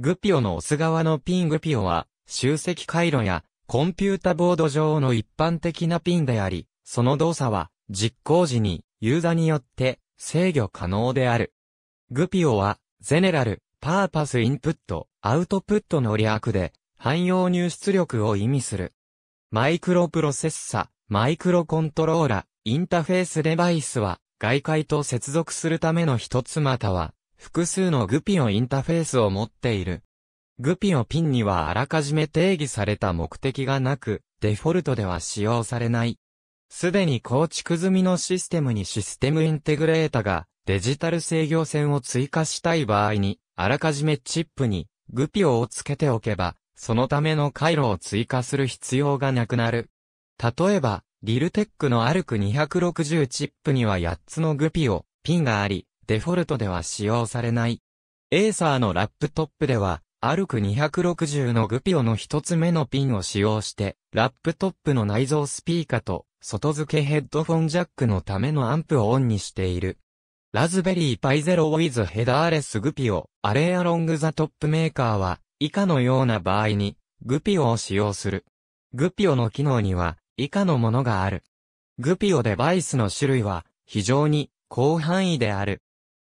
グピオのオス側のピングピオは、集積回路や、コンピュータボード上の一般的なピンであり、その動作は、実行時に、ユーザーによって、制御可能である。グピオは、ゼネラル、パーパスインプット、アウトプットの略で、汎用入出力を意味する。マイクロプロセッサ、マイクロコントローラ、インターフェースデバイスは、外界と接続するための一つまたは、複数のグピオインターフェースを持っている。グピオピンにはあらかじめ定義された目的がなく、デフォルトでは使用されない。すでに構築済みのシステムにシステムインテグレータがデジタル制御線を追加したい場合に、あらかじめチップにグピオをつけておけば、そのための回路を追加する必要がなくなる。例えば、リルテックのアルク260チップには8つのグピオ、ピンがあり、デフォルトでは使用されない。エーサーのラップトップでは、アルク260のグピオの一つ目のピンを使用して、ラップトップの内蔵スピーカーと、外付けヘッドフォンジャックのためのアンプをオンにしている。ラズベリーパイゼロウィズヘダーレスグピオ、アレアロングザトップメーカーは、以下のような場合に、グピオを使用する。グピオの機能には、以下のものがある。グピオデバイスの種類は、非常に、広範囲である。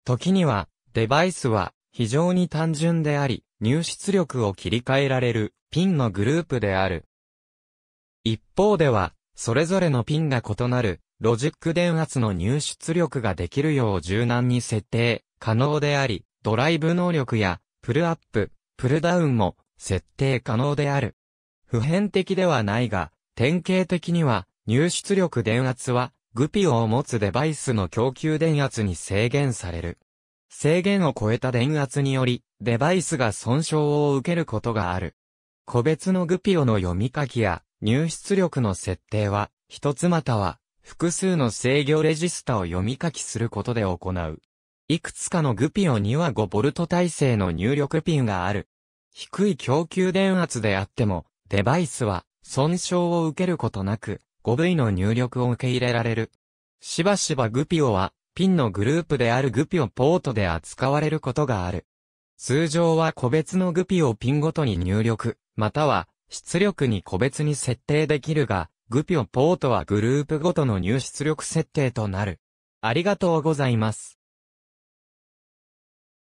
時には、デバイスは非常に単純であり、入出力を切り替えられるピンのグループである。一方では、それぞれのピンが異なるロジック電圧の入出力ができるよう柔軟に設定可能であり、ドライブ能力やプルアップ、プルダウンも設定可能である。普遍的ではないが、典型的には入出力電圧はグピオを持つデバイスの供給電圧に制限される。制限を超えた電圧により、デバイスが損傷を受けることがある。個別のグピオの読み書きや入出力の設定は、一つまたは複数の制御レジスタを読み書きすることで行う。いくつかのグピオには 5V 耐性の入力ピンがある。低い供給電圧であっても、デバイスは損傷を受けることなく、部位の入力を受け入れられる。しばしばグピオは、ピンのグループであるグピオポートで扱われることがある。通常は個別のグピオをピンごとに入力、または、出力に個別に設定できるが、グピオポートはグループごとの入出力設定となる。ありがとうございます。